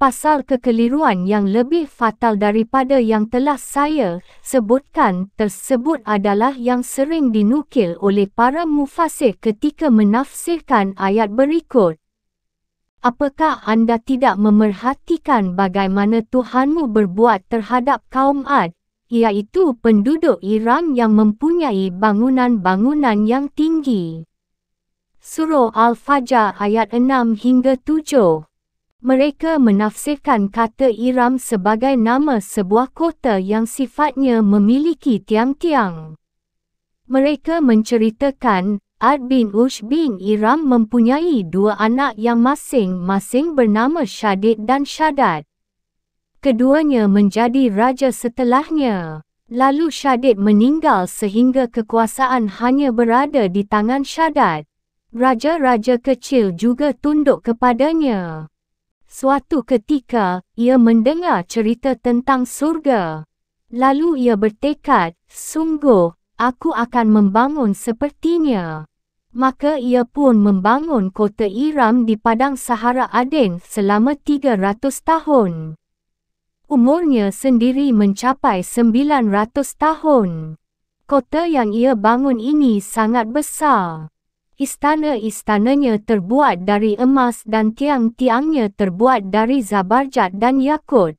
pasal kekeliruan yang lebih fatal daripada yang telah saya sebutkan tersebut adalah yang sering dinukil oleh para mufasir ketika menafsirkan ayat berikut. Apakah anda tidak memerhatikan bagaimana Tuhanmu berbuat terhadap kaum Ad, iaitu penduduk Iran yang mempunyai bangunan-bangunan yang tinggi? Surah Al-Fajr ayat 6 hingga 7 mereka menafsirkan kata Iram sebagai nama sebuah kota yang sifatnya memiliki tiang-tiang. Mereka menceritakan, Ad bin Ush bin Iram mempunyai dua anak yang masing-masing bernama Syadid dan Syadad. Keduanya menjadi raja setelahnya. Lalu Syadid meninggal sehingga kekuasaan hanya berada di tangan Syadad. Raja-raja kecil juga tunduk kepadanya. Suatu ketika, ia mendengar cerita tentang surga. Lalu ia bertekad, sungguh, aku akan membangun sepertinya. Maka ia pun membangun kota Iram di Padang Sahara Aden selama 300 tahun. Umurnya sendiri mencapai 900 tahun. Kota yang ia bangun ini sangat besar. Istana-istananya terbuat dari emas dan tiang-tiangnya terbuat dari zabarjat dan yakut.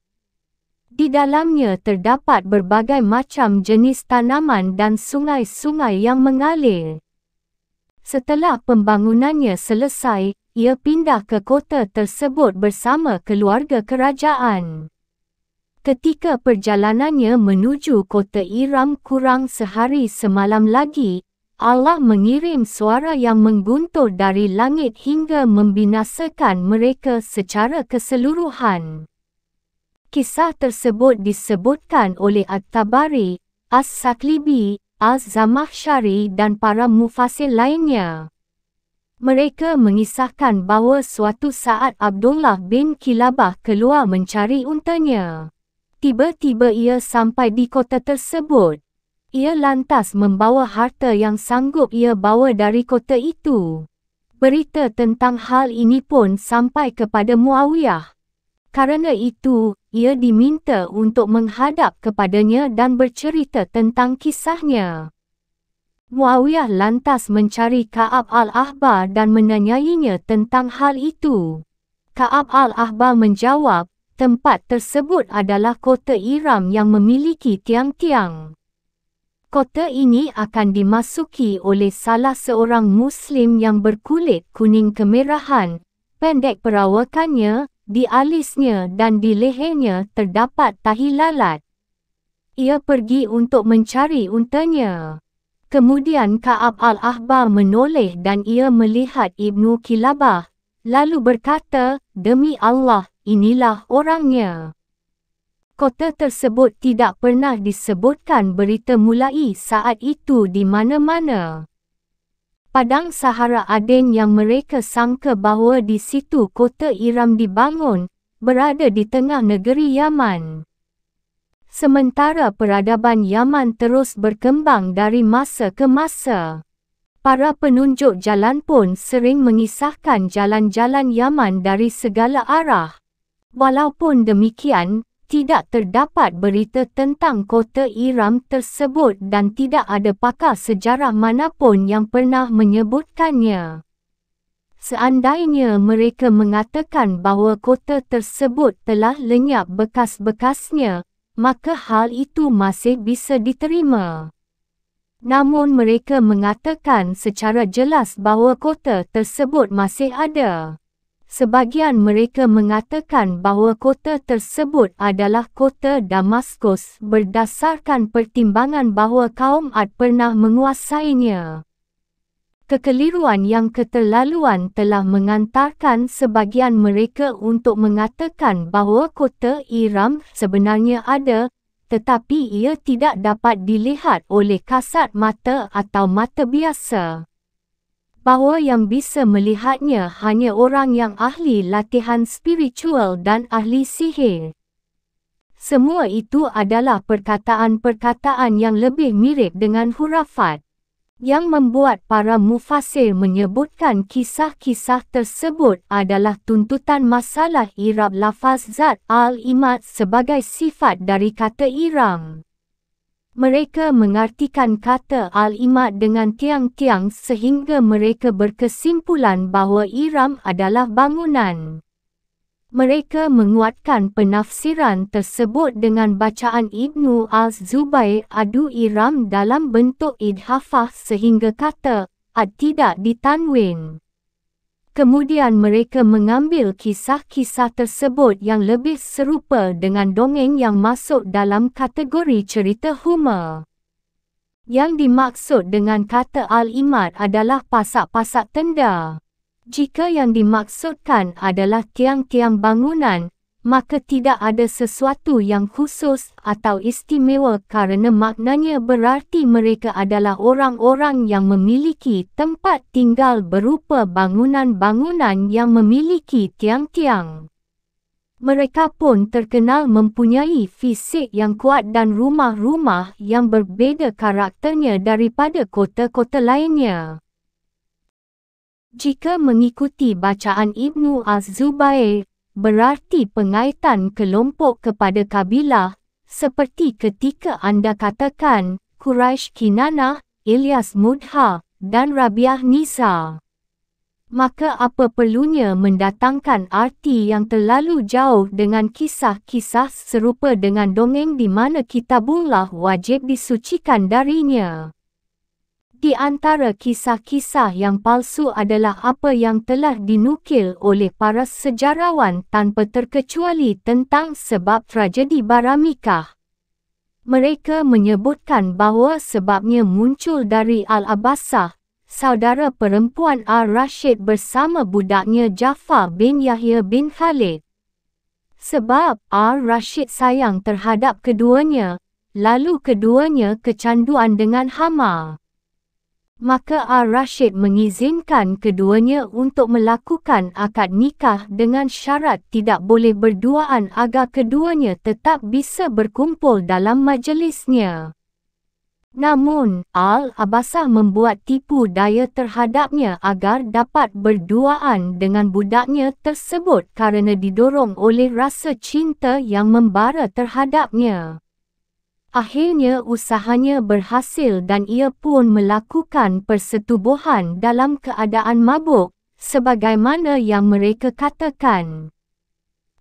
Di dalamnya terdapat berbagai macam jenis tanaman dan sungai-sungai yang mengalir. Setelah pembangunannya selesai, ia pindah ke kota tersebut bersama keluarga kerajaan. Ketika perjalanannya menuju kota Iram kurang sehari semalam lagi, Allah mengirim suara yang mengguntur dari langit hingga membinasakan mereka secara keseluruhan. Kisah tersebut disebutkan oleh At-Tabari, As-Saklibi, Az-Zamakhshari dan para mufasil lainnya. Mereka mengisahkan bahawa suatu saat Abdullah bin Kilabah keluar mencari untanya. Tiba-tiba ia sampai di kota tersebut ia lantas membawa harta yang sanggup ia bawa dari kota itu. Berita tentang hal ini pun sampai kepada Muawiyah. Karena itu, ia diminta untuk menghadap kepadanya dan bercerita tentang kisahnya. Muawiyah lantas mencari Kaab Al-Ahbar dan menanyainya tentang hal itu. Kaab Al-Ahbar menjawab, tempat tersebut adalah kota Iram yang memiliki tiang-tiang kota ini akan dimasuki oleh salah seorang Muslim yang berkulit kuning kemerahan. Pendek perawakannya, di alisnya dan di lehernya terdapat tahi lalat. Ia pergi untuk mencari untanya. Kemudian Kaab Al-Ahbar menoleh dan ia melihat Ibnu Kilabah. Lalu berkata, Demi Allah, inilah orangnya kota tersebut tidak pernah disebutkan berita mulai saat itu di mana-mana. Padang Sahara Aden yang mereka sangka bahawa di situ kota Iram dibangun, berada di tengah negeri Yaman. Sementara peradaban Yaman terus berkembang dari masa ke masa. Para penunjuk jalan pun sering mengisahkan jalan-jalan Yaman dari segala arah. Walaupun demikian, tidak terdapat berita tentang kota Iram tersebut dan tidak ada pakar sejarah manapun yang pernah menyebutkannya. Seandainya mereka mengatakan bahawa kota tersebut telah lenyap bekas-bekasnya, maka hal itu masih bisa diterima. Namun mereka mengatakan secara jelas bahawa kota tersebut masih ada. Sebagian mereka mengatakan bahawa kota tersebut adalah kota Damaskus berdasarkan pertimbangan bahawa kaum Ad pernah menguasainya. Kekeliruan yang keterlaluan telah mengantarkan sebagian mereka untuk mengatakan bahawa kota Iram sebenarnya ada tetapi ia tidak dapat dilihat oleh kasat mata atau mata biasa bahawa yang bisa melihatnya hanya orang yang ahli latihan spiritual dan ahli sihir. Semua itu adalah perkataan-perkataan yang lebih mirip dengan hurafat yang membuat para mufasir menyebutkan kisah-kisah tersebut adalah tuntutan masalah irab lafaz zat al-imat sebagai sifat dari kata iram. Mereka mengartikan kata Al-Imad dengan tiang-tiang sehingga mereka berkesimpulan bahawa Iram adalah bangunan. Mereka menguatkan penafsiran tersebut dengan bacaan Ibnu Al-Zubay Adu Iram dalam bentuk idhafah sehingga kata Ad tidak ditanwin. Kemudian mereka mengambil kisah-kisah tersebut yang lebih serupa dengan dongeng yang masuk dalam kategori cerita humor. Yang dimaksud dengan kata al-imat adalah pasak-pasak tenda. Jika yang dimaksudkan adalah tiang-tiang bangunan maka tidak ada sesuatu yang khusus atau istimewa kerana maknanya berarti mereka adalah orang-orang yang memiliki tempat tinggal berupa bangunan-bangunan yang memiliki tiang-tiang. Mereka pun terkenal mempunyai fisik yang kuat dan rumah-rumah yang berbeza karakternya daripada kota-kota lainnya. Jika mengikuti bacaan Ibnu Az-Zubair berarti pengaitan kelompok kepada kabilah, seperti ketika anda katakan Quraisy Kinana, Ilyas Mudha dan Rabiah Nisa. Maka apa perlunya mendatangkan arti yang terlalu jauh dengan kisah-kisah serupa dengan dongeng di mana kitabullah wajib disucikan darinya. Di antara kisah-kisah yang palsu adalah apa yang telah dinukil oleh para sejarawan tanpa terkecuali tentang sebab tragedi Baramikah. Mereka menyebutkan bahawa sebabnya muncul dari Al-Abbasah, saudara perempuan Al rashid bersama budaknya Jafar bin Yahya bin Khalid. Sebab Al rashid sayang terhadap keduanya, lalu keduanya kecanduan dengan Hamal maka Ar-Rashid mengizinkan keduanya untuk melakukan akad nikah dengan syarat tidak boleh berduaan agar keduanya tetap bisa berkumpul dalam majlisnya. Namun, Al-Abbasah membuat tipu daya terhadapnya agar dapat berduaan dengan budaknya tersebut kerana didorong oleh rasa cinta yang membara terhadapnya. Akhirnya usahanya berhasil dan ia pun melakukan persetubuhan dalam keadaan mabuk, sebagaimana yang mereka katakan.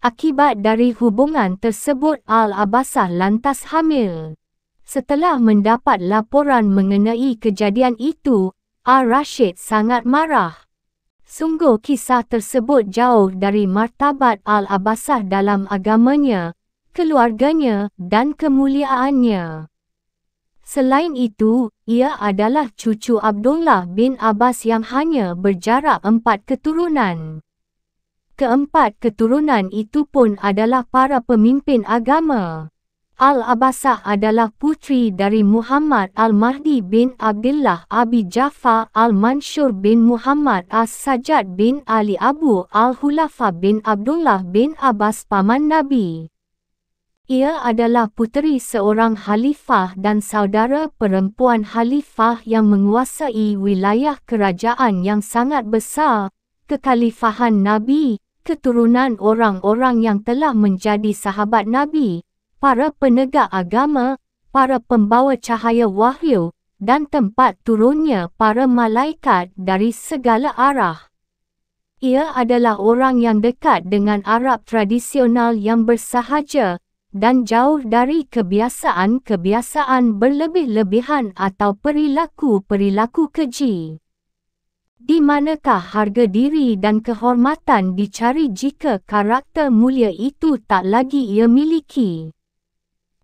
Akibat dari hubungan tersebut Al-Abbasah lantas hamil. Setelah mendapat laporan mengenai kejadian itu, Al-Rashid sangat marah. Sungguh kisah tersebut jauh dari martabat Al-Abbasah dalam agamanya keluarganya dan kemuliaannya. Selain itu, ia adalah cucu Abdullah bin Abbas yang hanya berjarak empat keturunan. Keempat keturunan itu pun adalah para pemimpin agama. Al-Abbasah adalah putri dari Muhammad Al-Mahdi bin Abdullah Abi Jaffa Al-Mansur bin Muhammad As-Sajjad bin Ali Abu Al-Hulafa bin Abdullah bin Abbas Paman Nabi. Ia adalah puteri seorang khalifah dan saudara perempuan khalifah yang menguasai wilayah kerajaan yang sangat besar, kekhalifahan Nabi, keturunan orang-orang yang telah menjadi sahabat Nabi, para penegak agama, para pembawa cahaya wahyu, dan tempat turunnya para malaikat dari segala arah. Ia adalah orang yang dekat dengan Arab tradisional yang bersahaja, dan jauh dari kebiasaan-kebiasaan berlebih-lebihan atau perilaku-perilaku keji. Di manakah harga diri dan kehormatan dicari jika karakter mulia itu tak lagi ia miliki?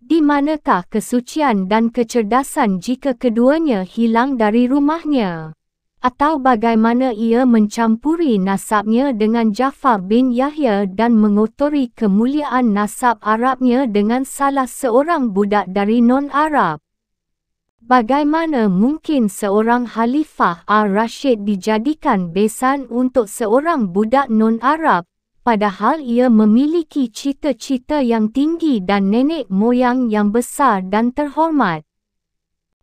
Di manakah kesucian dan kecerdasan jika keduanya hilang dari rumahnya? atau bagaimana ia mencampuri nasabnya dengan Jafar bin Yahya dan mengotori kemuliaan nasab Arabnya dengan salah seorang budak dari non-Arab. Bagaimana mungkin seorang Khalifah Al-Rashid dijadikan besan untuk seorang budak non-Arab, padahal ia memiliki cita-cita yang tinggi dan nenek moyang yang besar dan terhormat?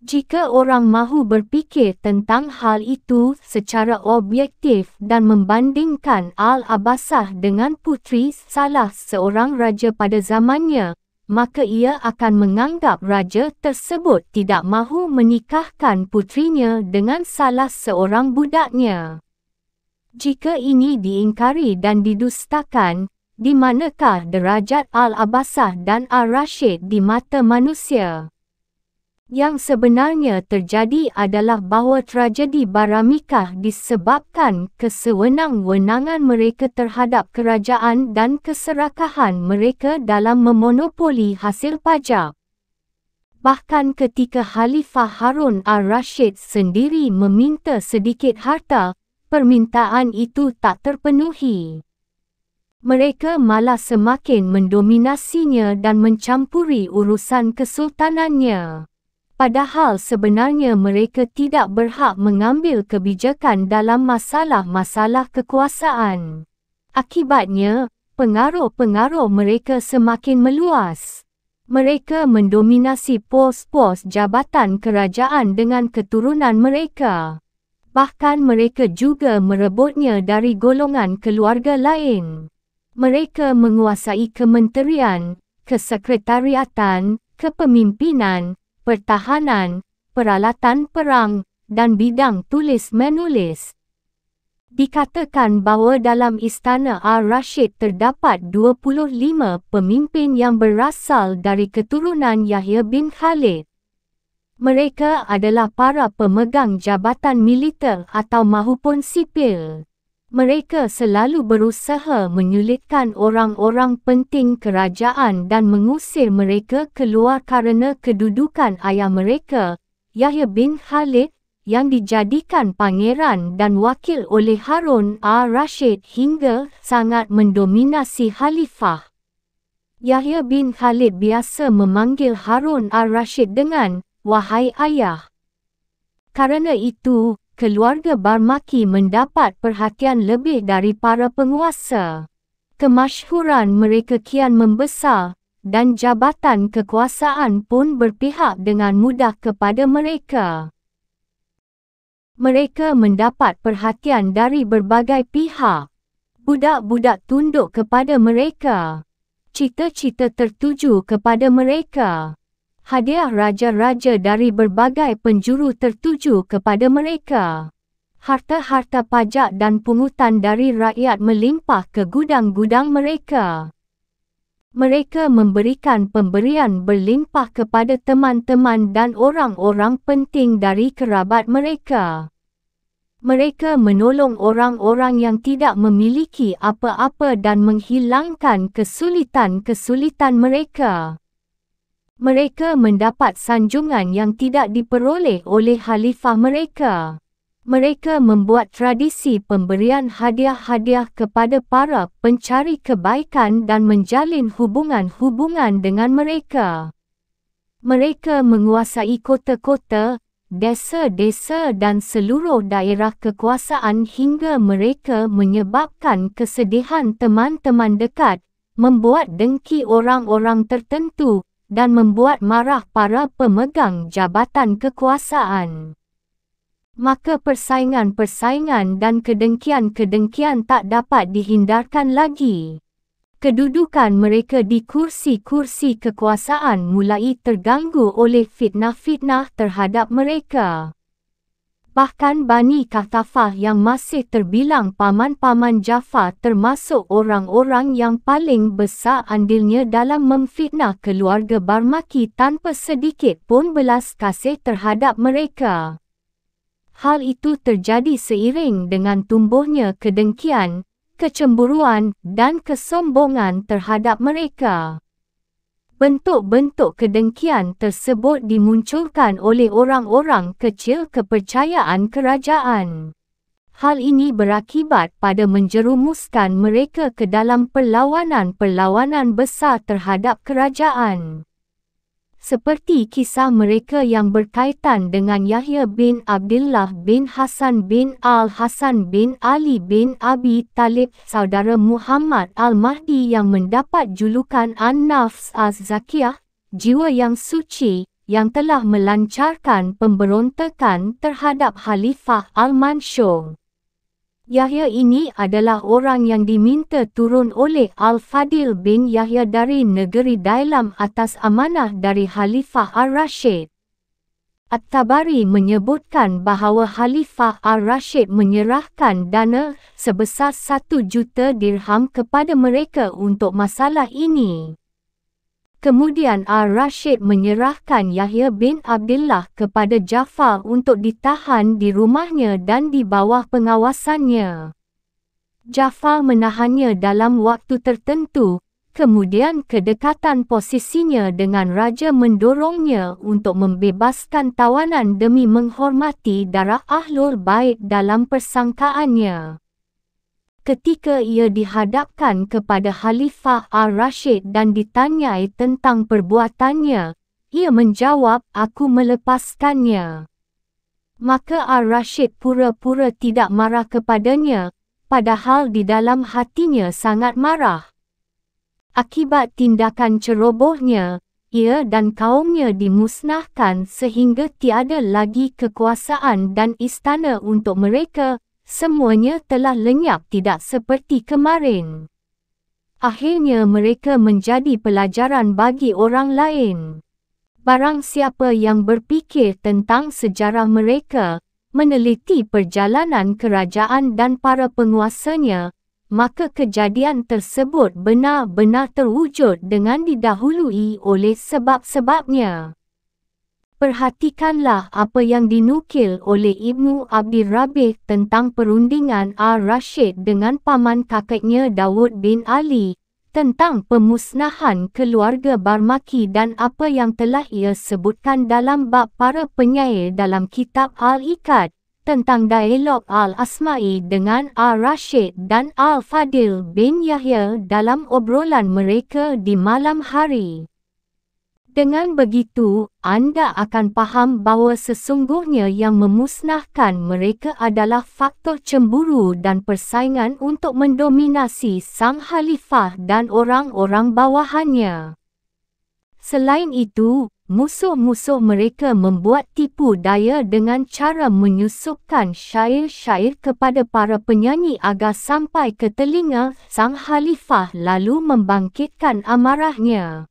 Jika orang mahu berfikir tentang hal itu secara objektif dan membandingkan Al-Abbasah dengan putri salah seorang raja pada zamannya, maka ia akan menganggap raja tersebut tidak mahu menikahkan putrinya dengan salah seorang budaknya. Jika ini diingkari dan didustakan, di manakah derajat Al-Abbasah dan Al-Rashid di mata manusia? Yang sebenarnya terjadi adalah bahawa tragedi Baramikah disebabkan kesewenang-wenangan mereka terhadap kerajaan dan keserakahan mereka dalam memonopoli hasil pajak. Bahkan ketika Khalifah Harun al-Rashid sendiri meminta sedikit harta, permintaan itu tak terpenuhi. Mereka malah semakin mendominasinya dan mencampuri urusan kesultanannya. Padahal sebenarnya mereka tidak berhak mengambil kebijakan dalam masalah-masalah kekuasaan. Akibatnya, pengaruh-pengaruh mereka semakin meluas. Mereka mendominasi pos-pos jabatan kerajaan dengan keturunan mereka. Bahkan mereka juga merebutnya dari golongan keluarga lain. Mereka menguasai kementerian, kesekretariatan, kepemimpinan, pertahanan, peralatan perang, dan bidang tulis-menulis. Dikatakan bahawa dalam Istana Al rashid terdapat 25 pemimpin yang berasal dari keturunan Yahya bin Khalid. Mereka adalah para pemegang jabatan militer atau mahupun sipil. Mereka selalu berusaha menyulitkan orang-orang penting kerajaan dan mengusir mereka keluar kerana kedudukan ayah mereka, Yahya bin Khalid, yang dijadikan pangeran dan wakil oleh Harun al-Rashid hingga sangat mendominasi khalifah. Yahya bin Khalid biasa memanggil Harun al-Rashid dengan, Wahai Ayah. Karena itu, keluarga Barmaki mendapat perhatian lebih dari para penguasa. Kemasyhuran mereka kian membesar dan jabatan kekuasaan pun berpihak dengan mudah kepada mereka. Mereka mendapat perhatian dari berbagai pihak. Budak-budak tunduk kepada mereka. Cita-cita tertuju kepada mereka hadiah raja-raja dari berbagai penjuru tertuju kepada mereka. Harta-harta pajak dan pungutan dari rakyat melimpah ke gudang-gudang mereka. Mereka memberikan pemberian berlimpah kepada teman-teman dan orang-orang penting dari kerabat mereka. Mereka menolong orang-orang yang tidak memiliki apa-apa dan menghilangkan kesulitan-kesulitan mereka mereka mendapat sanjungan yang tidak diperoleh oleh khalifah mereka. Mereka membuat tradisi pemberian hadiah-hadiah kepada para pencari kebaikan dan menjalin hubungan-hubungan dengan mereka. Mereka menguasai kota-kota, desa-desa dan seluruh daerah kekuasaan hingga mereka menyebabkan kesedihan teman-teman dekat, membuat dengki orang-orang tertentu dan membuat marah para pemegang jabatan kekuasaan. Maka persaingan-persaingan dan kedengkian-kedengkian tak dapat dihindarkan lagi. Kedudukan mereka di kursi-kursi kekuasaan mulai terganggu oleh fitnah-fitnah terhadap mereka. Bahkan Bani Kahtafah yang masih terbilang paman-paman Jafar termasuk orang-orang yang paling besar andilnya dalam memfitnah keluarga Barmaki tanpa sedikit pun belas kasih terhadap mereka. Hal itu terjadi seiring dengan tumbuhnya kedengkian, kecemburuan dan kesombongan terhadap mereka. Bentuk-bentuk kedengkian tersebut dimunculkan oleh orang-orang kecil kepercayaan kerajaan. Hal ini berakibat pada menjerumuskan mereka ke dalam perlawanan-perlawanan besar terhadap kerajaan seperti kisah mereka yang berkaitan dengan Yahya bin Abdullah bin Hasan bin Al-Hasan bin Ali bin Abi Talib, saudara Muhammad Al-Mahdi yang mendapat julukan An-Nafs Az-Zakiyah, jiwa yang suci, yang telah melancarkan pemberontakan terhadap Khalifah Al-Mansyur. Yahya ini adalah orang yang diminta turun oleh Al-Fadil bin Yahya dari negeri Dailam atas amanah dari Khalifah Ar-Rashid. At-Tabari menyebutkan bahawa Khalifah Ar-Rashid menyerahkan dana sebesar satu juta dirham kepada mereka untuk masalah ini. Kemudian Ar-Rashid menyerahkan Yahya bin Abdullah kepada Jafar untuk ditahan di rumahnya dan di bawah pengawasannya. Jafar menahannya dalam waktu tertentu, kemudian kedekatan posisinya dengan raja mendorongnya untuk membebaskan tawanan demi menghormati darah ahlul bait dalam persangkaannya ketika ia dihadapkan kepada Khalifah Al rashid dan ditanyai tentang perbuatannya, ia menjawab, aku melepaskannya. Maka Al rashid pura-pura tidak marah kepadanya, padahal di dalam hatinya sangat marah. Akibat tindakan cerobohnya, ia dan kaumnya dimusnahkan sehingga tiada lagi kekuasaan dan istana untuk mereka semuanya telah lenyap tidak seperti kemarin. Akhirnya mereka menjadi pelajaran bagi orang lain. Barang siapa yang berfikir tentang sejarah mereka, meneliti perjalanan kerajaan dan para penguasanya, maka kejadian tersebut benar-benar terwujud dengan didahului oleh sebab-sebabnya. Perhatikanlah apa yang dinukil oleh Ibnu Abi Rabih tentang perundingan Ar-Rashid dengan paman kakeknya Dawud bin Ali tentang pemusnahan keluarga Barmaki dan apa yang telah ia sebutkan dalam bab para penyair dalam kitab Al-Ikad tentang dialog Al-Asma'i dengan Ar-Rashid dan Al-Fadil bin Yahya dalam obrolan mereka di malam hari. Dengan begitu, anda akan faham bahawa sesungguhnya yang memusnahkan mereka adalah faktor cemburu dan persaingan untuk mendominasi sang khalifah dan orang-orang bawahannya. Selain itu, musuh-musuh mereka membuat tipu daya dengan cara menyusupkan syair-syair kepada para penyanyi agar sampai ke telinga sang khalifah lalu membangkitkan amarahnya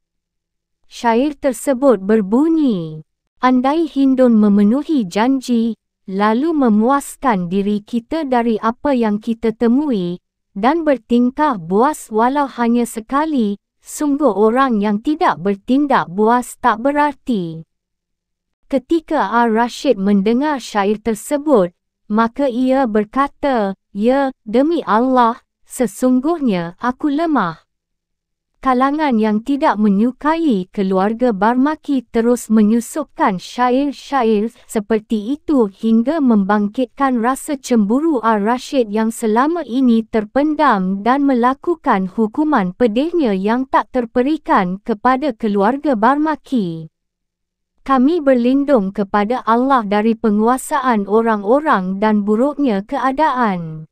syair tersebut berbunyi, Andai Hindun memenuhi janji, lalu memuaskan diri kita dari apa yang kita temui, dan bertingkah buas walau hanya sekali, sungguh orang yang tidak bertindak buas tak berarti. Ketika Ar-Rashid mendengar syair tersebut, maka ia berkata, Ya, demi Allah, sesungguhnya aku lemah kalangan yang tidak menyukai keluarga Barmaki terus menyusupkan syair-syair seperti itu hingga membangkitkan rasa cemburu Ar-Rashid yang selama ini terpendam dan melakukan hukuman pedihnya yang tak terperikan kepada keluarga Barmaki. Kami berlindung kepada Allah dari penguasaan orang-orang dan buruknya keadaan.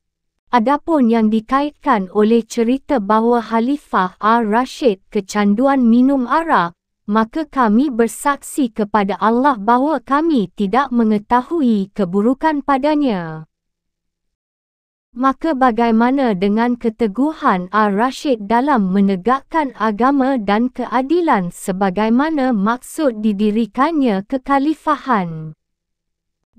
Adapun yang dikaitkan oleh cerita bahawa Khalifah Ar-Rashid kecanduan minum arak, maka kami bersaksi kepada Allah bahawa kami tidak mengetahui keburukan padanya. Maka bagaimana dengan keteguhan Ar-Rashid dalam menegakkan agama dan keadilan sebagaimana maksud didirikannya kekhalifahan?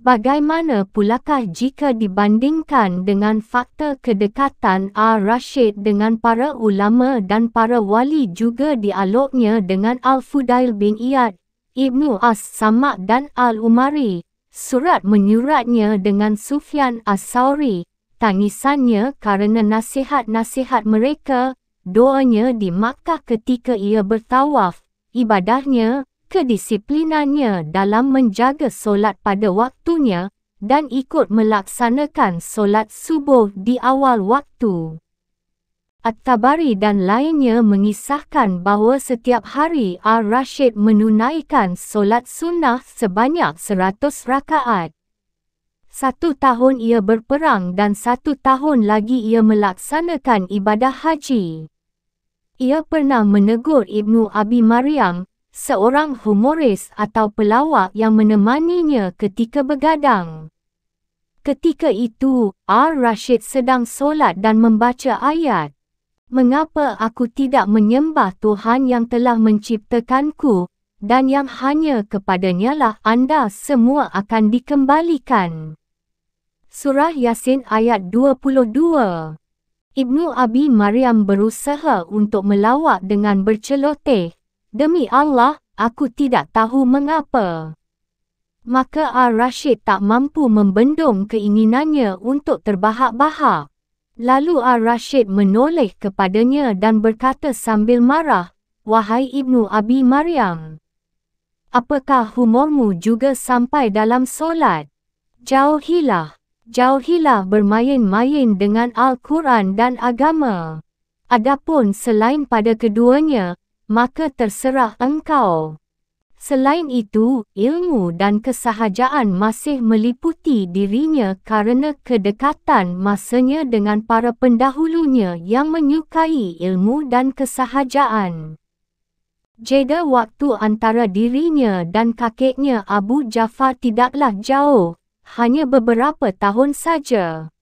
Bagaimana pulakah jika dibandingkan dengan fakta kedekatan Al rashid dengan para ulama dan para wali juga dialognya dengan Al-Fudail bin Iyad, Ibnu As-Samak dan Al-Umari, surat menyuratnya dengan Sufyan As-Sawri, tangisannya kerana nasihat-nasihat mereka, doanya di Makkah ketika ia bertawaf, ibadahnya kedisiplinannya dalam menjaga solat pada waktunya dan ikut melaksanakan solat subuh di awal waktu. At-Tabari dan lainnya mengisahkan bahawa setiap hari Ar-Rashid menunaikan solat sunnah sebanyak 100 rakaat. Satu tahun ia berperang dan satu tahun lagi ia melaksanakan ibadah haji. Ia pernah menegur Ibnu Abi Mariam seorang humoris atau pelawak yang menemaninya ketika begadang. Ketika itu, R. Rashid sedang solat dan membaca ayat. Mengapa aku tidak menyembah Tuhan yang telah menciptakanku dan yang hanya kepadanya lah anda semua akan dikembalikan? Surah Yasin ayat 22 Ibnu Abi Maryam berusaha untuk melawak dengan berceloteh. Demi Allah, aku tidak tahu mengapa. Maka Ar-Rashid tak mampu membendung keinginannya untuk terbahak-bahak. Lalu Ar-Rashid menoleh kepadanya dan berkata sambil marah, Wahai Ibnu Abi Maryam, apakah humormu juga sampai dalam solat? Jauhilah, jauhilah bermain-main dengan Al-Quran dan agama. Adapun selain pada keduanya, maka terserah engkau. Selain itu, ilmu dan kesahajaan masih meliputi dirinya kerana kedekatan masanya dengan para pendahulunya yang menyukai ilmu dan kesahajaan. Jeda waktu antara dirinya dan kakeknya Abu Jafar tidaklah jauh, hanya beberapa tahun saja.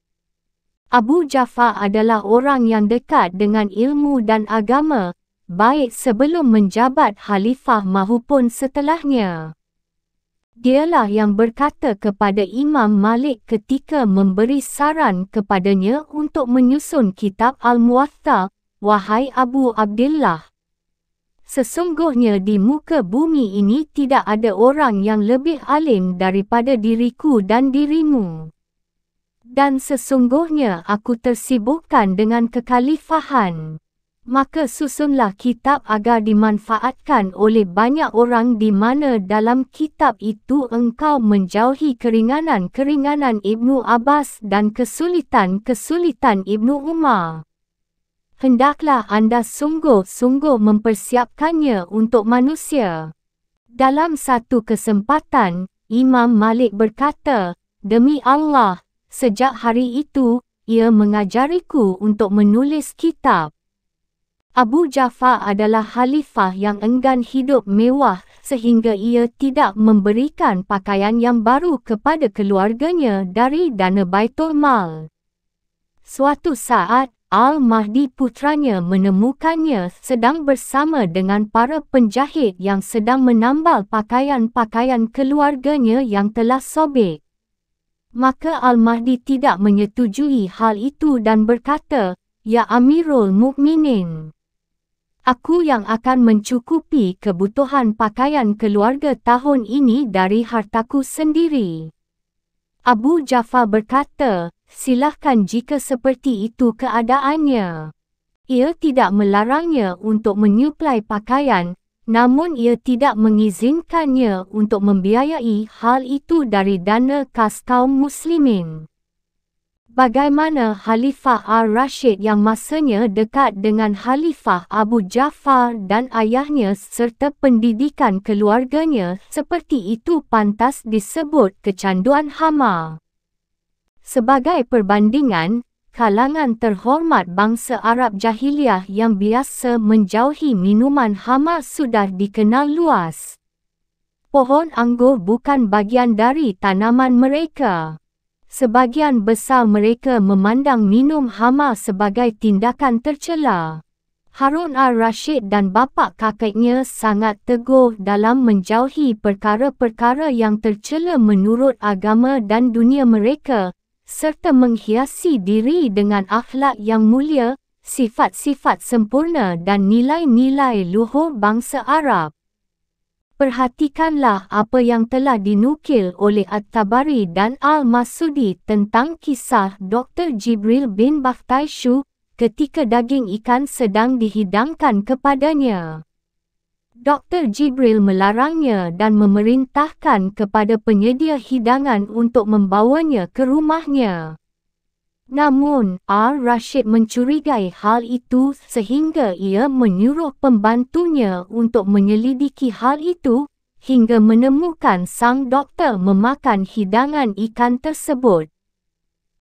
Abu Jafar adalah orang yang dekat dengan ilmu dan agama baik sebelum menjabat khalifah mahupun setelahnya. Dialah yang berkata kepada Imam Malik ketika memberi saran kepadanya untuk menyusun kitab Al-Muwatta, Wahai Abu Abdullah. Sesungguhnya di muka bumi ini tidak ada orang yang lebih alim daripada diriku dan dirimu. Dan sesungguhnya aku tersibukkan dengan kekhalifahan maka susunlah kitab agar dimanfaatkan oleh banyak orang di mana dalam kitab itu engkau menjauhi keringanan-keringanan Ibnu Abbas dan kesulitan-kesulitan Ibnu Umar. Hendaklah anda sungguh-sungguh mempersiapkannya untuk manusia. Dalam satu kesempatan, Imam Malik berkata, Demi Allah, sejak hari itu, ia mengajariku untuk menulis kitab. Abu Jafar adalah khalifah yang enggan hidup mewah sehingga ia tidak memberikan pakaian yang baru kepada keluarganya dari Dana Baitul Mal. Suatu saat, Al-Mahdi putranya menemukannya sedang bersama dengan para penjahit yang sedang menambal pakaian-pakaian keluarganya yang telah sobek. Maka Al-Mahdi tidak menyetujui hal itu dan berkata, Ya Amirul Mukminin, Aku yang akan mencukupi kebutuhan pakaian keluarga tahun ini dari hartaku sendiri. Abu Jafar berkata, silakan jika seperti itu keadaannya. Ia tidak melarangnya untuk menyuplai pakaian, namun ia tidak mengizinkannya untuk membiayai hal itu dari dana kas kaum muslimin. Bagaimana Khalifah Ar-Rashid yang masanya dekat dengan Khalifah Abu Jafar dan ayahnya serta pendidikan keluarganya seperti itu pantas disebut kecanduan hama. Sebagai perbandingan, kalangan terhormat bangsa Arab Jahiliyah yang biasa menjauhi minuman hama sudah dikenal luas. Pohon anggur bukan bagian dari tanaman mereka. Sebahagian besar mereka memandang minum hama sebagai tindakan tercela. Harun al-Rashid dan bapa kakeknya sangat teguh dalam menjauhi perkara-perkara yang tercela menurut agama dan dunia mereka, serta menghiasi diri dengan akhlak yang mulia, sifat-sifat sempurna dan nilai-nilai luhur bangsa Arab. Perhatikanlah apa yang telah dinukil oleh At-Tabari dan Al-Masudi tentang kisah Dr. Jibril bin Bakhtaishu ketika daging ikan sedang dihidangkan kepadanya. Dr. Jibril melarangnya dan memerintahkan kepada penyedia hidangan untuk membawanya ke rumahnya. Namun, R. Rashid mencurigai hal itu sehingga ia menyuruh pembantunya untuk menyelidiki hal itu hingga menemukan sang doktor memakan hidangan ikan tersebut.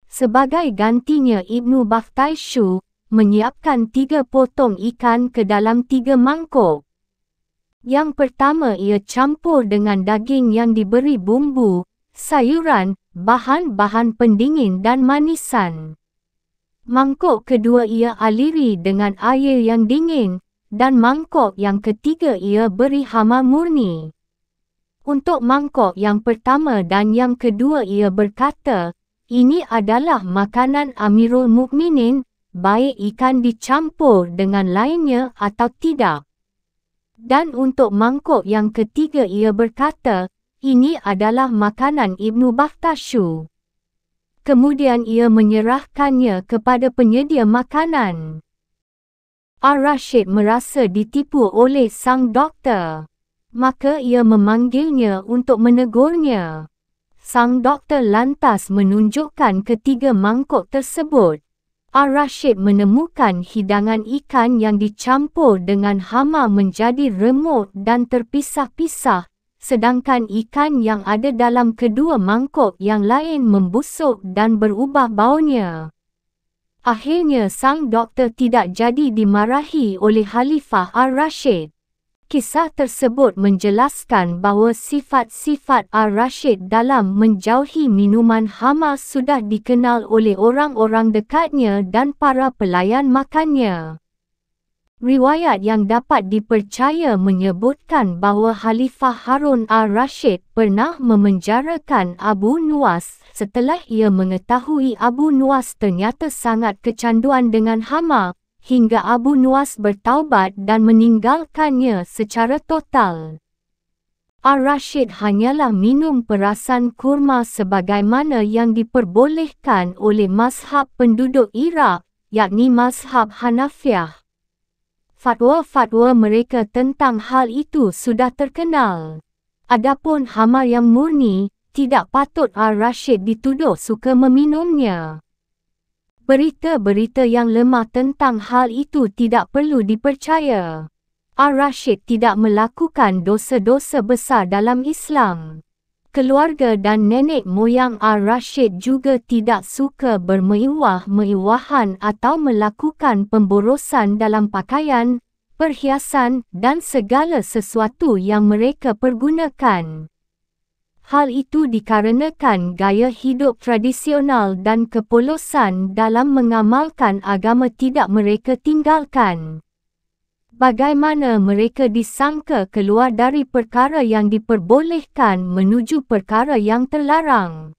Sebagai gantinya Ibnu Bakhtaishu menyiapkan tiga potong ikan ke dalam tiga mangkuk. Yang pertama ia campur dengan daging yang diberi bumbu sayuran, bahan-bahan pendingin dan manisan. Mangkuk kedua ia aliri dengan air yang dingin dan mangkuk yang ketiga ia beri hama murni. Untuk mangkuk yang pertama dan yang kedua ia berkata, ini adalah makanan Amirul Mukminin, baik ikan dicampur dengan lainnya atau tidak. Dan untuk mangkuk yang ketiga ia berkata, ini adalah makanan Ibnu Bakhtashu. Kemudian ia menyerahkannya kepada penyedia makanan. Ar-Rashid merasa ditipu oleh sang doktor. Maka ia memanggilnya untuk menegurnya. Sang doktor lantas menunjukkan ketiga mangkuk tersebut. Ar-Rashid menemukan hidangan ikan yang dicampur dengan hama menjadi remuk dan terpisah-pisah sedangkan ikan yang ada dalam kedua mangkuk yang lain membusuk dan berubah baunya. Akhirnya sang doktor tidak jadi dimarahi oleh Khalifah Ar-Rashid. Kisah tersebut menjelaskan bahawa sifat-sifat Ar-Rashid dalam menjauhi minuman hama sudah dikenal oleh orang-orang dekatnya dan para pelayan makannya. Riwayat yang dapat dipercaya menyebutkan bahawa Khalifah Harun al-Rashid pernah memenjarakan Abu Nuwas setelah ia mengetahui Abu Nuwas ternyata sangat kecanduan dengan hama hingga Abu Nuwas bertaubat dan meninggalkannya secara total. Al-Rashid hanyalah minum perasan kurma sebagaimana yang diperbolehkan oleh mazhab penduduk Iraq, yakni mazhab Hanafiah fatwa-fatwa mereka tentang hal itu sudah terkenal. Adapun hamar yang murni, tidak patut Al-Rashid dituduh suka meminumnya. Berita-berita yang lemah tentang hal itu tidak perlu dipercaya. Al-Rashid tidak melakukan dosa-dosa besar dalam Islam keluarga dan nenek moyang Ar-Rashid juga tidak suka bermewah-mewahan atau melakukan pemborosan dalam pakaian, perhiasan dan segala sesuatu yang mereka pergunakan. Hal itu dikarenakan gaya hidup tradisional dan kepolosan dalam mengamalkan agama tidak mereka tinggalkan bagaimana mereka disangka keluar dari perkara yang diperbolehkan menuju perkara yang terlarang.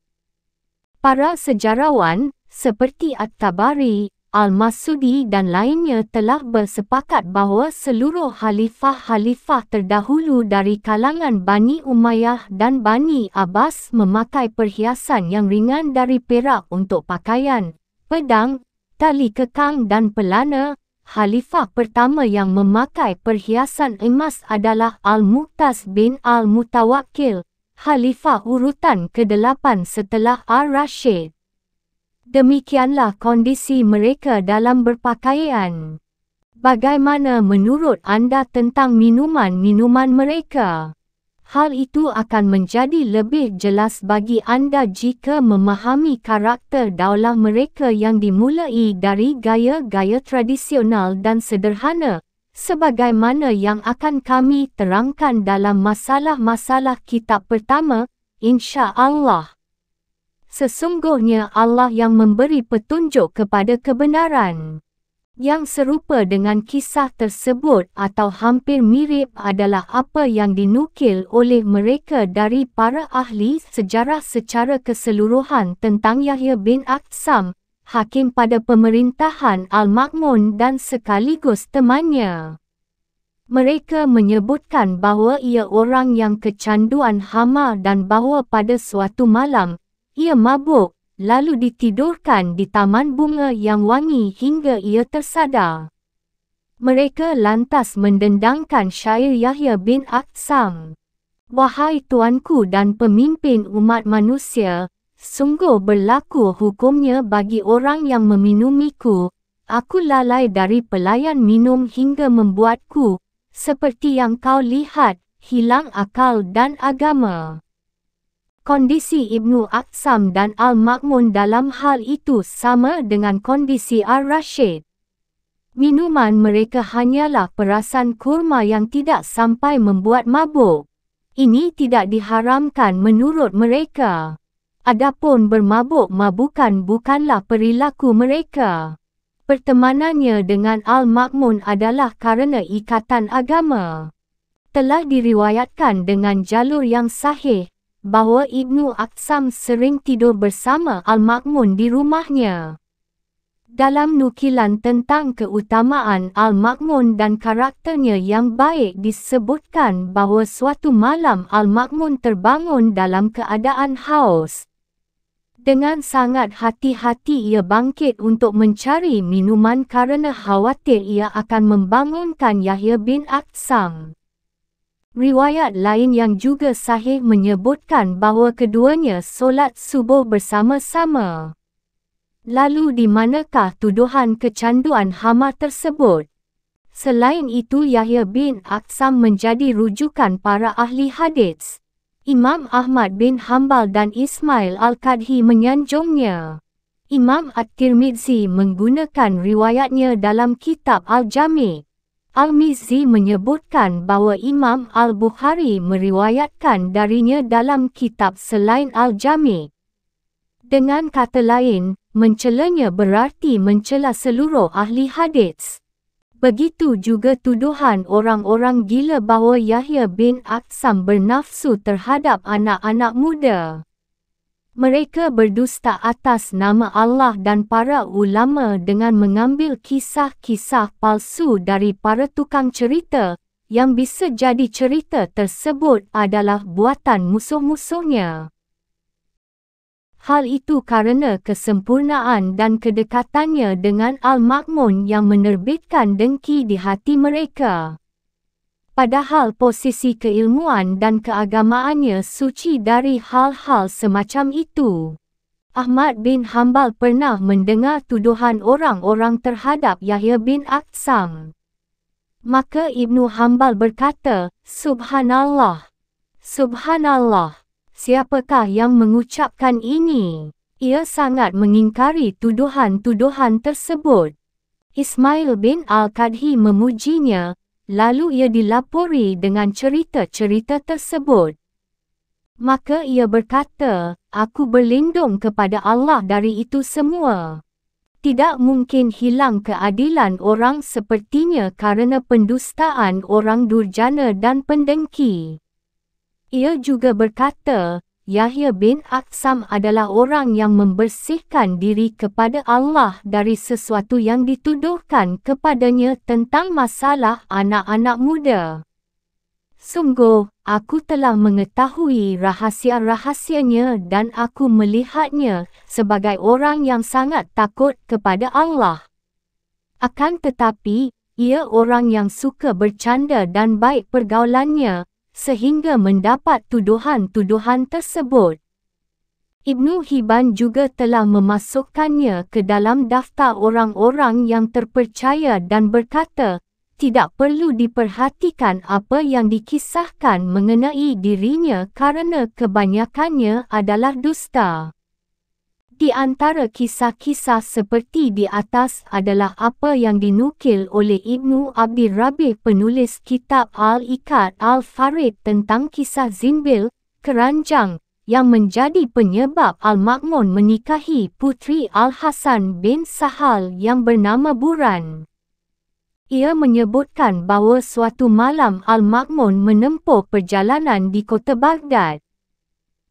Para sejarawan seperti At-Tabari, Al-Masudi dan lainnya telah bersepakat bahawa seluruh khalifah-khalifah terdahulu dari kalangan Bani Umayyah dan Bani Abbas memakai perhiasan yang ringan dari perak untuk pakaian, pedang, tali kekang dan pelana Khalifah pertama yang memakai perhiasan emas adalah Al-Muqtas bin Al-Mutawakil, Khalifah urutan ke-8 setelah Ar-Rashid. Demikianlah kondisi mereka dalam berpakaian. Bagaimana menurut anda tentang minuman-minuman mereka? Hal itu akan menjadi lebih jelas bagi anda jika memahami karakter daulah mereka yang dimulai dari gaya-gaya tradisional dan sederhana, sebagaimana yang akan kami terangkan dalam masalah-masalah kitab pertama, insya Allah. Sesungguhnya Allah yang memberi petunjuk kepada kebenaran. Yang serupa dengan kisah tersebut atau hampir mirip adalah apa yang dinukil oleh mereka dari para ahli sejarah secara keseluruhan tentang Yahya bin Aqsam, hakim pada pemerintahan al makmun dan sekaligus temannya. Mereka menyebutkan bahawa ia orang yang kecanduan hama dan bahawa pada suatu malam, ia mabuk lalu ditidurkan di taman bunga yang wangi hingga ia tersadar. Mereka lantas mendendangkan syair Yahya bin Aqsam. Wahai tuanku dan pemimpin umat manusia, sungguh berlaku hukumnya bagi orang yang meminumiku. Aku lalai dari pelayan minum hingga membuatku, seperti yang kau lihat, hilang akal dan agama. Kondisi Ibnu Aqsam dan Al-Makmun dalam hal itu sama dengan kondisi Ar-Rashid. Minuman mereka hanyalah perasan kurma yang tidak sampai membuat mabuk. Ini tidak diharamkan menurut mereka. Adapun bermabuk-mabukan bukanlah perilaku mereka. Pertemanannya dengan Al-Makmun adalah kerana ikatan agama. Telah diriwayatkan dengan jalur yang sahih bahawa Ibnu Aksam sering tidur bersama Al-Makmun di rumahnya. Dalam nukilan tentang keutamaan Al-Makmun dan karakternya yang baik disebutkan bahawa suatu malam Al-Makmun terbangun dalam keadaan haus. Dengan sangat hati-hati ia bangkit untuk mencari minuman kerana khawatir ia akan membangunkan Yahya bin Aksam. Riwayat lain yang juga sahih menyebutkan bahawa keduanya solat subuh bersama-sama. Lalu di manakah tuduhan kecanduan hama tersebut? Selain itu Yahya bin Aksam menjadi rujukan para ahli hadis. Imam Ahmad bin Hambal dan Ismail Al-Kadhi menyanjungnya. Imam At-Tirmidzi menggunakan riwayatnya dalam kitab Al-Jami'. Al-Mizzi menyebutkan bahawa Imam Al-Bukhari meriwayatkan darinya dalam kitab selain Al-Jami. Dengan kata lain, mencelanya berarti mencela seluruh ahli hadis. Begitu juga tuduhan orang-orang gila bahawa Yahya bin Aksam bernafsu terhadap anak-anak muda. Mereka berdusta atas nama Allah dan para ulama dengan mengambil kisah-kisah palsu dari para tukang cerita yang bisa jadi cerita tersebut adalah buatan musuh-musuhnya. Hal itu kerana kesempurnaan dan kedekatannya dengan Al-Makmun yang menerbitkan dengki di hati mereka. Padahal posisi keilmuan dan keagamaannya suci dari hal-hal semacam itu. Ahmad bin Hambal pernah mendengar tuduhan orang-orang terhadap Yahya bin Aksam. Maka Ibnu Hambal berkata, Subhanallah! Subhanallah! Siapakah yang mengucapkan ini? Ia sangat mengingkari tuduhan-tuduhan tersebut. Ismail bin Al-Kadhi memujinya, lalu ia dilapori dengan cerita-cerita tersebut. Maka ia berkata, aku berlindung kepada Allah dari itu semua. Tidak mungkin hilang keadilan orang sepertinya kerana pendustaan orang durjana dan pendengki. Ia juga berkata, Yahya bin Aksam adalah orang yang membersihkan diri kepada Allah dari sesuatu yang dituduhkan kepadanya tentang masalah anak-anak muda. Sungguh, aku telah mengetahui rahasia-rahasianya dan aku melihatnya sebagai orang yang sangat takut kepada Allah. Akan tetapi, ia orang yang suka bercanda dan baik pergaulannya sehingga mendapat tuduhan-tuduhan tersebut. Ibnu Hibban juga telah memasukkannya ke dalam daftar orang-orang yang terpercaya dan berkata, tidak perlu diperhatikan apa yang dikisahkan mengenai dirinya kerana kebanyakannya adalah dusta. Di antara kisah-kisah seperti di atas adalah apa yang dinukil oleh Ibnu Abdir Rabi penulis kitab Al-Ikat Al-Farid tentang kisah Zinbil, keranjang, yang menjadi penyebab Al-Makmun menikahi putri Al-Hasan bin Sahal yang bernama Buran. Ia menyebutkan bahawa suatu malam Al-Makmun menempuh perjalanan di kota Baghdad.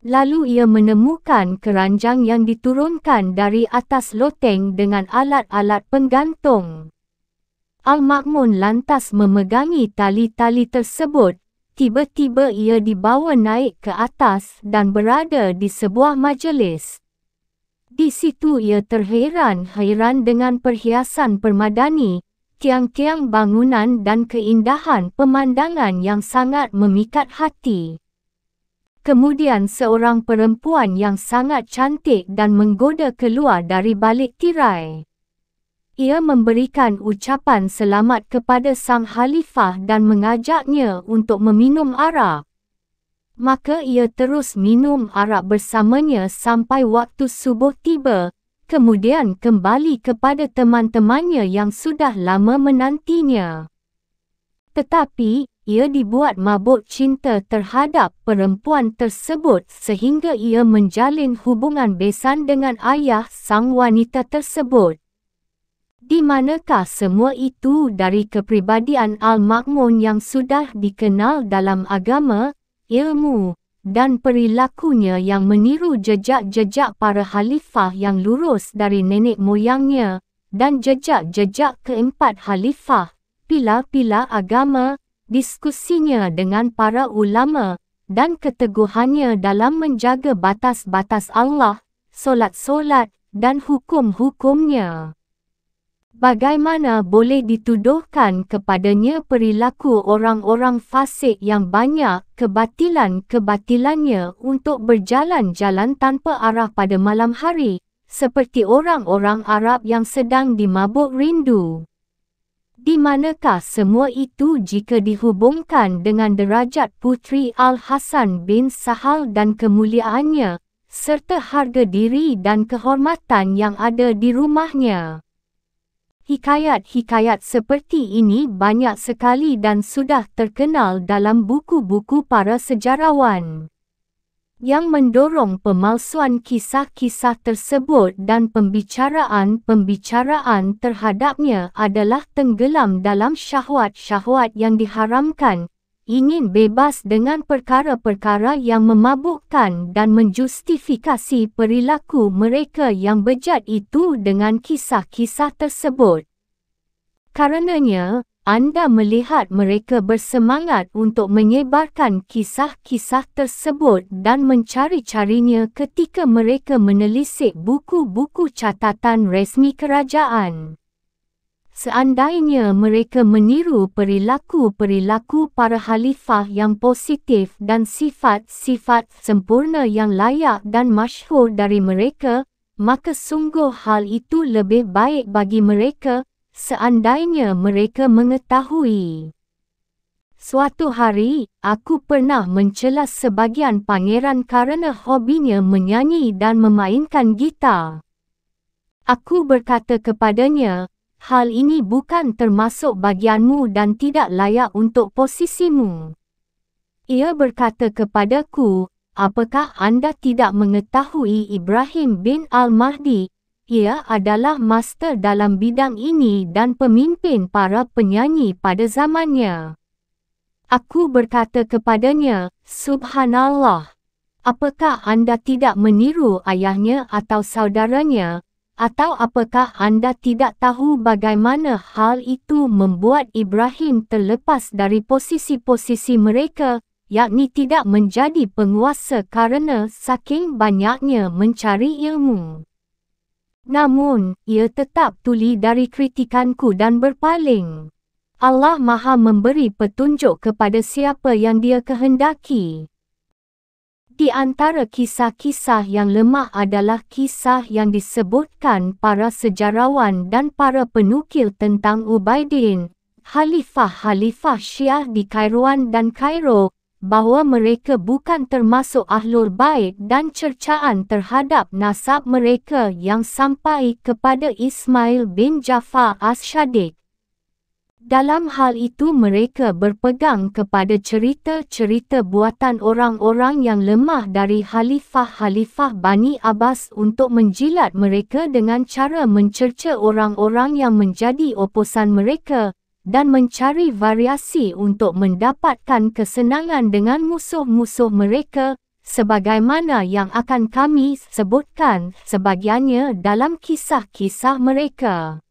Lalu ia menemukan keranjang yang diturunkan dari atas loteng dengan alat-alat penggantung. Al-Makmun lantas memegangi tali-tali tersebut. Tiba-tiba ia dibawa naik ke atas dan berada di sebuah majlis. Di situ ia terheran-heran dengan perhiasan permadani, tiang-tiang bangunan dan keindahan pemandangan yang sangat memikat hati. Kemudian seorang perempuan yang sangat cantik dan menggoda keluar dari balik tirai. Ia memberikan ucapan selamat kepada sang Khalifah dan mengajaknya untuk meminum arak. Maka ia terus minum arak bersamanya sampai waktu subuh tiba, kemudian kembali kepada teman-temannya yang sudah lama menantinya. Tetapi ia dibuat mabuk cinta terhadap perempuan tersebut sehingga ia menjalin hubungan besan dengan ayah sang wanita tersebut. Di manakah semua itu dari kepribadian Al-Makmun yang sudah dikenal dalam agama, ilmu, dan perilakunya yang meniru jejak-jejak para Khalifah yang lurus dari nenek moyangnya, dan jejak-jejak keempat Khalifah pila-pila agama, diskusinya dengan para ulama dan keteguhannya dalam menjaga batas-batas Allah, solat-solat dan hukum-hukumnya. Bagaimana boleh dituduhkan kepadanya perilaku orang-orang fasik yang banyak kebatilan-kebatilannya untuk berjalan-jalan tanpa arah pada malam hari, seperti orang-orang Arab yang sedang dimabuk rindu. Di manakah semua itu jika dihubungkan dengan derajat Putri Al-Hasan bin Sahal dan kemuliaannya, serta harga diri dan kehormatan yang ada di rumahnya? Hikayat-hikayat seperti ini banyak sekali dan sudah terkenal dalam buku-buku para sejarawan yang mendorong pemalsuan kisah-kisah tersebut dan pembicaraan-pembicaraan terhadapnya adalah tenggelam dalam syahwat-syahwat yang diharamkan, ingin bebas dengan perkara-perkara yang memabukkan dan menjustifikasi perilaku mereka yang bejat itu dengan kisah-kisah tersebut. Karenanya, anda melihat mereka bersemangat untuk menyebarkan kisah-kisah tersebut dan mencari-carinya ketika mereka menelisik buku-buku catatan resmi kerajaan. Seandainya mereka meniru perilaku-perilaku para khalifah yang positif dan sifat-sifat sempurna yang layak dan masyhur dari mereka, maka sungguh hal itu lebih baik bagi mereka seandainya mereka mengetahui. Suatu hari, aku pernah mencelas sebagian pangeran kerana hobinya menyanyi dan memainkan gitar. Aku berkata kepadanya, hal ini bukan termasuk bagianmu dan tidak layak untuk posisimu. Ia berkata kepadaku, apakah anda tidak mengetahui Ibrahim bin Al-Mahdi ia adalah master dalam bidang ini dan pemimpin para penyanyi pada zamannya. Aku berkata kepadanya, Subhanallah, apakah anda tidak meniru ayahnya atau saudaranya, atau apakah anda tidak tahu bagaimana hal itu membuat Ibrahim terlepas dari posisi-posisi mereka, yakni tidak menjadi penguasa kerana saking banyaknya mencari ilmu. Namun, ia tetap tuli dari kritikanku dan berpaling. Allah Maha memberi petunjuk kepada siapa yang dia kehendaki. Di antara kisah-kisah yang lemah adalah kisah yang disebutkan para sejarawan dan para penukil tentang Ubaidin, Khalifah-Khalifah Syiah di Kairuan dan Kairo, bahawa mereka bukan termasuk ahlul bait dan cercaan terhadap nasab mereka yang sampai kepada Ismail bin Jafar As-Syadiq. Dalam hal itu mereka berpegang kepada cerita-cerita buatan orang-orang yang lemah dari Khalifah-Khalifah Bani Abbas untuk menjilat mereka dengan cara mencerca orang-orang yang menjadi oposan mereka, dan mencari variasi untuk mendapatkan kesenangan dengan musuh-musuh mereka sebagaimana yang akan kami sebutkan sebagiannya dalam kisah-kisah mereka.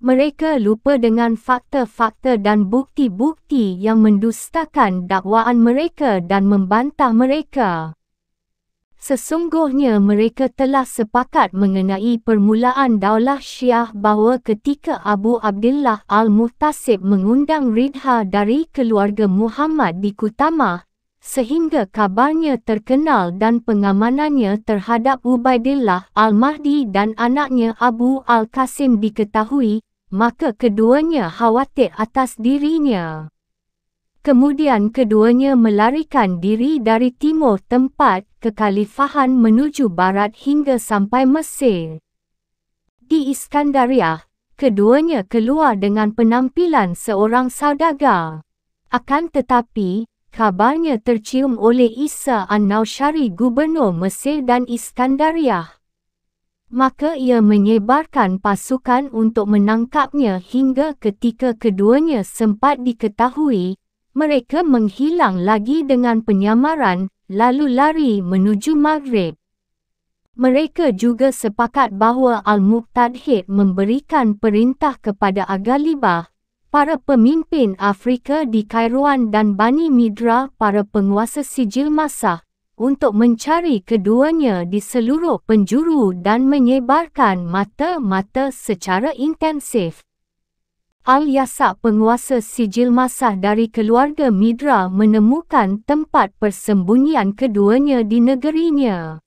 Mereka lupa dengan fakta-fakta dan bukti-bukti yang mendustakan dakwaan mereka dan membantah mereka. Sesungguhnya mereka telah sepakat mengenai permulaan daulah Syiah bahawa ketika Abu Abdullah Al-Muhtasib mengundang Ridha dari keluarga Muhammad di Kutama, sehingga kabarnya terkenal dan pengamanannya terhadap Ubaidillah Al-Mahdi dan anaknya Abu Al-Qasim diketahui, maka keduanya khawatir atas dirinya. Kemudian keduanya melarikan diri dari timur tempat kekhalifahan menuju barat hingga sampai Mesir. Di Iskandaria, keduanya keluar dengan penampilan seorang saudagar. Akan tetapi, kabarnya tercium oleh Isa An-Nawshari gubernur Mesir dan Iskandaria. Maka ia menyebarkan pasukan untuk menangkapnya hingga ketika keduanya sempat diketahui mereka menghilang lagi dengan penyamaran, lalu lari menuju Maghrib. Mereka juga sepakat bahawa Al-Muqtadhid memberikan perintah kepada Agalibah, para pemimpin Afrika di Kairuan dan Bani Midra para penguasa sijil Masah, untuk mencari keduanya di seluruh penjuru dan menyebarkan mata-mata secara intensif. Al-Yasa penguasa sijil masah dari keluarga Midra menemukan tempat persembunyian keduanya di negerinya.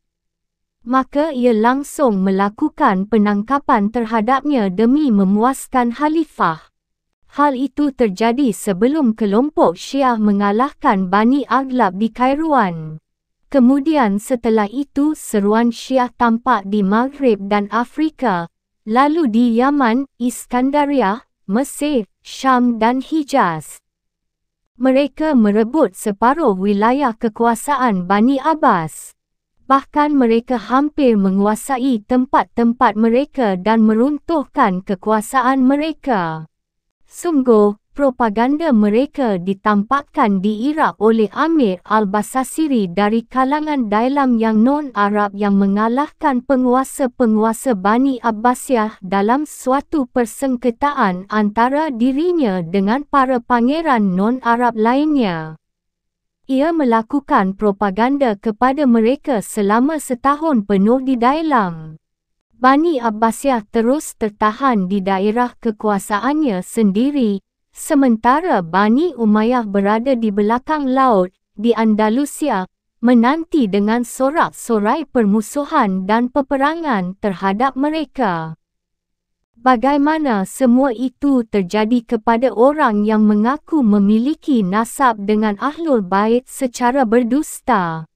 Maka ia langsung melakukan penangkapan terhadapnya demi memuaskan Khalifah. Hal itu terjadi sebelum kelompok Syiah mengalahkan Bani Aglab di Kairuan. Kemudian setelah itu seruan Syiah tampak di Maghrib dan Afrika, lalu di Yaman, Iskandariah, Mesir, Syam dan Hijaz. Mereka merebut separuh wilayah kekuasaan Bani Abbas. Bahkan mereka hampir menguasai tempat-tempat mereka dan meruntuhkan kekuasaan mereka. Sungguh, propaganda mereka ditampakkan di Iraq oleh Amir al-Basasiri dari kalangan dalam yang non-Arab yang mengalahkan penguasa-penguasa Bani Abbasiyah dalam suatu persengketaan antara dirinya dengan para pangeran non-Arab lainnya. Ia melakukan propaganda kepada mereka selama setahun penuh di dalam. Bani Abbasiyah terus tertahan di daerah kekuasaannya sendiri Sementara Bani Umayyah berada di belakang laut, di Andalusia, menanti dengan sorak-sorai permusuhan dan peperangan terhadap mereka. Bagaimana semua itu terjadi kepada orang yang mengaku memiliki nasab dengan Ahlul Bait secara berdusta?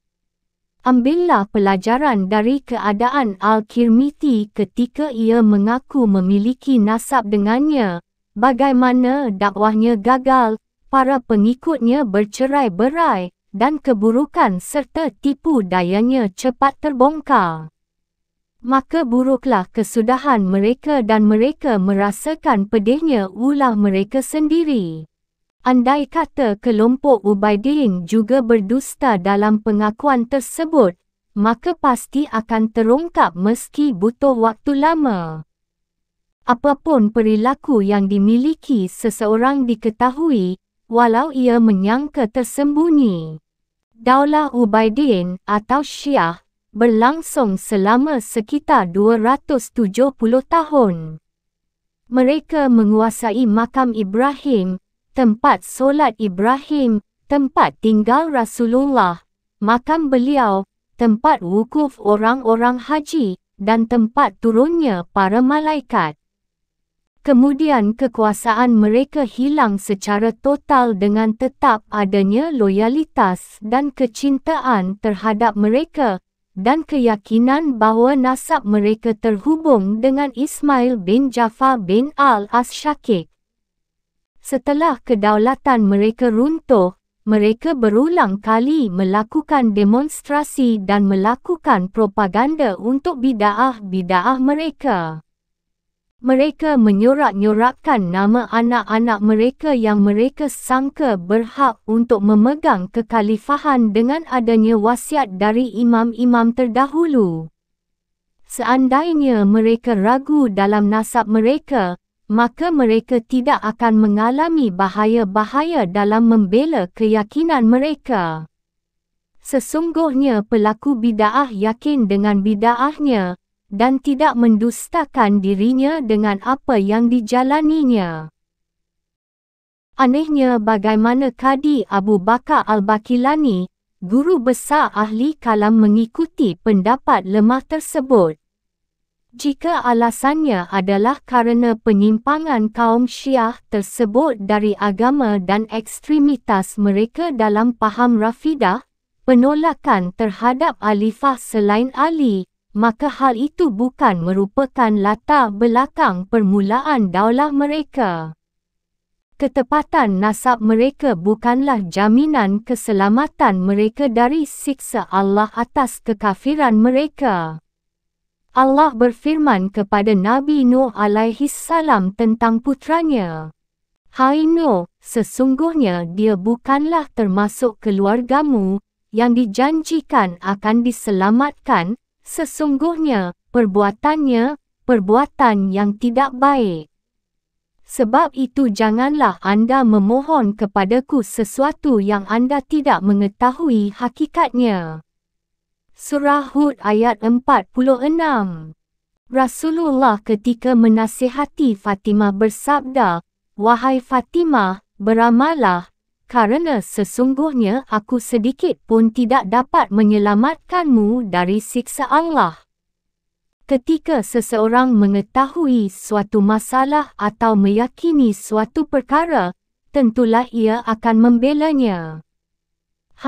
Ambillah pelajaran dari keadaan Al-Kirmiti ketika ia mengaku memiliki nasab dengannya, bagaimana dakwahnya gagal, para pengikutnya bercerai-berai dan keburukan serta tipu dayanya cepat terbongkar. Maka buruklah kesudahan mereka dan mereka merasakan pedihnya ulah mereka sendiri. Andai kata kelompok Ubaidin juga berdusta dalam pengakuan tersebut, maka pasti akan terungkap meski butuh waktu lama. Apapun perilaku yang dimiliki seseorang diketahui, walau ia menyangka tersembunyi. Daulah Ubaidin atau Syiah berlangsung selama sekitar 270 tahun. Mereka menguasai makam Ibrahim, tempat solat Ibrahim, tempat tinggal Rasulullah, makam beliau, tempat wukuf orang-orang haji dan tempat turunnya para malaikat. Kemudian kekuasaan mereka hilang secara total dengan tetap adanya loyalitas dan kecintaan terhadap mereka dan keyakinan bahawa nasab mereka terhubung dengan Ismail bin Jafar bin Al-Ashshakik. Setelah kedaulatan mereka runtuh, mereka berulang kali melakukan demonstrasi dan melakukan propaganda untuk bida'ah-bida'ah mereka. Mereka menyorak-nyorakkan nama anak-anak mereka yang mereka sangka berhak untuk memegang kekhalifahan dengan adanya wasiat dari imam-imam terdahulu. Seandainya mereka ragu dalam nasab mereka, maka mereka tidak akan mengalami bahaya-bahaya dalam membela keyakinan mereka. Sesungguhnya pelaku bida'ah yakin dengan bida'ahnya, dan tidak mendustakan dirinya dengan apa yang dijalaninya. Anehnya bagaimana Kadi Abu Bakar Al-Bakilani, guru besar ahli kalam mengikuti pendapat lemah tersebut. Jika alasannya adalah kerana penyimpangan kaum Syiah tersebut dari agama dan ekstremitas mereka dalam paham Rafidah, penolakan terhadap Alifah selain Ali maka hal itu bukan merupakan latar belakang permulaan daulah mereka. Ketepatan nasab mereka bukanlah jaminan keselamatan mereka dari siksa Allah atas kekafiran mereka. Allah berfirman kepada Nabi Nuh alaihi salam tentang putranya. Hai Nuh, sesungguhnya dia bukanlah termasuk keluargamu yang dijanjikan akan diselamatkan Sesungguhnya, perbuatannya, perbuatan yang tidak baik. Sebab itu janganlah anda memohon kepadaku sesuatu yang anda tidak mengetahui hakikatnya. Surah Hud ayat 46 Rasulullah ketika menasihati Fatimah bersabda, Wahai Fatimah, beramalah, Karena sesungguhnya aku sedikit pun tidak dapat menyelamatkanmu dari siksa Allah. Ketika seseorang mengetahui suatu masalah atau meyakini suatu perkara, tentulah ia akan membelanya.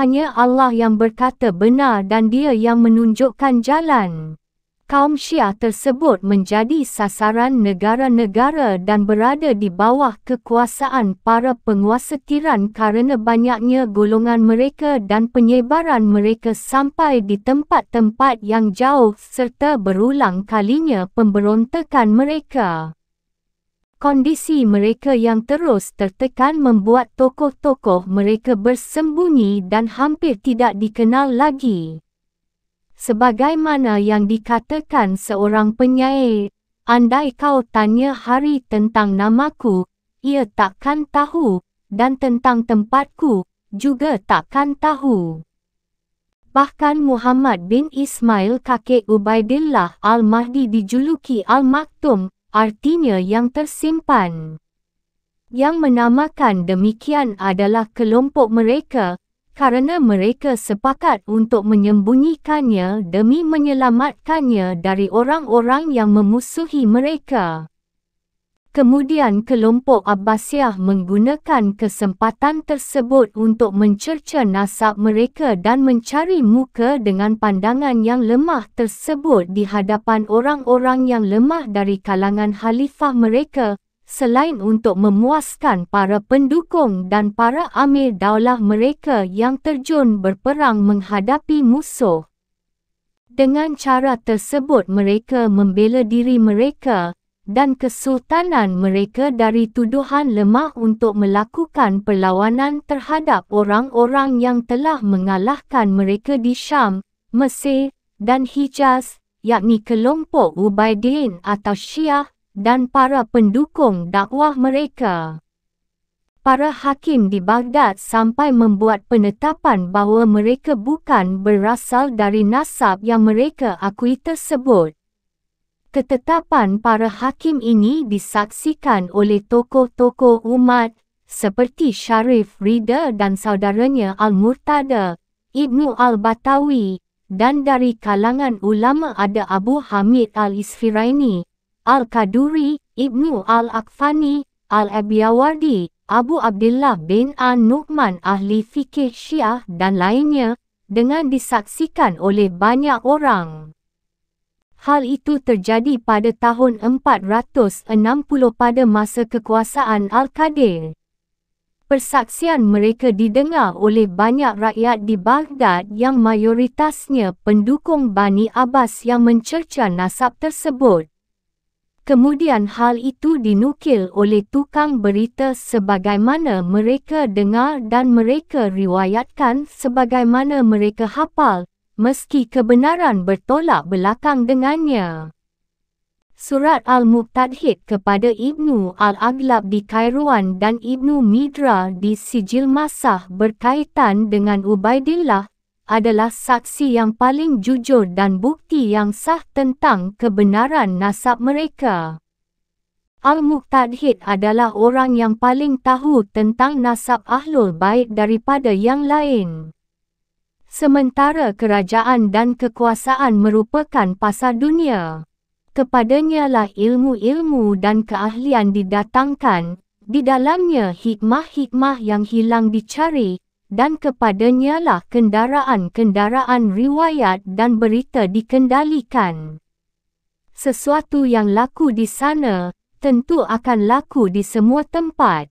Hanya Allah yang berkata benar dan dia yang menunjukkan jalan kaum Syiah tersebut menjadi sasaran negara-negara dan berada di bawah kekuasaan para penguasa tiran kerana banyaknya golongan mereka dan penyebaran mereka sampai di tempat-tempat yang jauh serta berulang kalinya pemberontakan mereka. Kondisi mereka yang terus tertekan membuat tokoh-tokoh mereka bersembunyi dan hampir tidak dikenal lagi. Sebagaimana yang dikatakan seorang penyair, andai kau tanya hari tentang namaku, ia takkan tahu, dan tentang tempatku, juga takkan tahu. Bahkan Muhammad bin Ismail kakek Ubaidillah Al-Mahdi dijuluki Al-Maktum, artinya yang tersimpan. Yang menamakan demikian adalah kelompok mereka kerana mereka sepakat untuk menyembunyikannya demi menyelamatkannya dari orang-orang yang memusuhi mereka. Kemudian kelompok Abbasiyah menggunakan kesempatan tersebut untuk mencerca nasab mereka dan mencari muka dengan pandangan yang lemah tersebut di hadapan orang-orang yang lemah dari kalangan khalifah mereka selain untuk memuaskan para pendukung dan para amir daulah mereka yang terjun berperang menghadapi musuh. Dengan cara tersebut mereka membela diri mereka dan kesultanan mereka dari tuduhan lemah untuk melakukan perlawanan terhadap orang-orang yang telah mengalahkan mereka di Syam, Mesir dan Hijaz, yakni kelompok Ubaidin atau Syiah dan para pendukung dakwah mereka. Para hakim di Baghdad sampai membuat penetapan bahawa mereka bukan berasal dari nasab yang mereka akui tersebut. Ketetapan para hakim ini disaksikan oleh tokoh-tokoh umat seperti Sharif Rida dan saudaranya Al-Murtada, Ibnu Al-Batawi dan dari kalangan ulama ada Abu Hamid Al-Isfiraini, Al-Kaduri, Ibnu Al-Akfani, Al-Abiyawardi, Abu Abdullah bin An-Nu'man ahli fikih Syiah dan lainnya dengan disaksikan oleh banyak orang. Hal itu terjadi pada tahun 460 pada masa kekuasaan Al-Qadir. Persaksian mereka didengar oleh banyak rakyat di Baghdad yang mayoritasnya pendukung Bani Abbas yang mencerca nasab tersebut. Kemudian hal itu dinukil oleh tukang berita sebagaimana mereka dengar dan mereka riwayatkan sebagaimana mereka hafal, meski kebenaran bertolak belakang dengannya. Surat Al-Muqtadhid kepada Ibnu Al-Aglab di Kairuan dan Ibnu Midra di Sijil Masah berkaitan dengan Ubaidillah adalah saksi yang paling jujur dan bukti yang sah tentang kebenaran nasab mereka. Al-Muqtadhid adalah orang yang paling tahu tentang nasab Ahlul Bait daripada yang lain. Sementara kerajaan dan kekuasaan merupakan pasar dunia, kepadanya lah ilmu-ilmu dan keahlian didatangkan, di dalamnya hikmah-hikmah yang hilang dicari dan kepadanya lah kendaraan-kendaraan riwayat dan berita dikendalikan. Sesuatu yang laku di sana, tentu akan laku di semua tempat.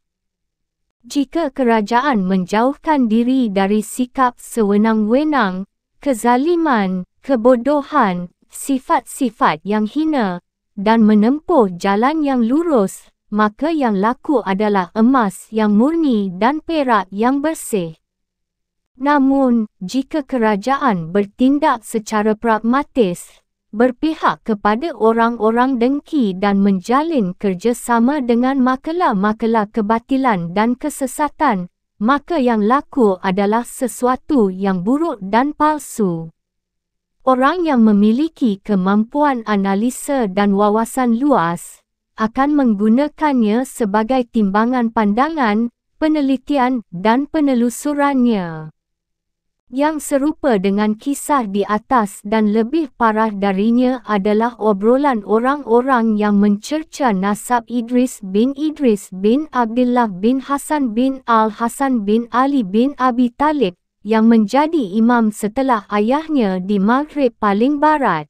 Jika kerajaan menjauhkan diri dari sikap sewenang-wenang, kezaliman, kebodohan, sifat-sifat yang hina, dan menempuh jalan yang lurus, maka yang laku adalah emas yang murni dan perak yang bersih. Namun, jika kerajaan bertindak secara pragmatis, berpihak kepada orang-orang dengki dan menjalin kerjasama dengan makalah-makalah kebatilan dan kesesatan, maka yang laku adalah sesuatu yang buruk dan palsu. Orang yang memiliki kemampuan analisa dan wawasan luas akan menggunakannya sebagai timbangan pandangan, penelitian dan penelusurannya. Yang serupa dengan kisah di atas dan lebih parah darinya adalah obrolan orang-orang yang mencerca nasab Idris bin Idris bin Abdullah bin Hasan bin Al-Hasan bin Ali bin Abi Talib yang menjadi imam setelah ayahnya di Maghrib paling barat.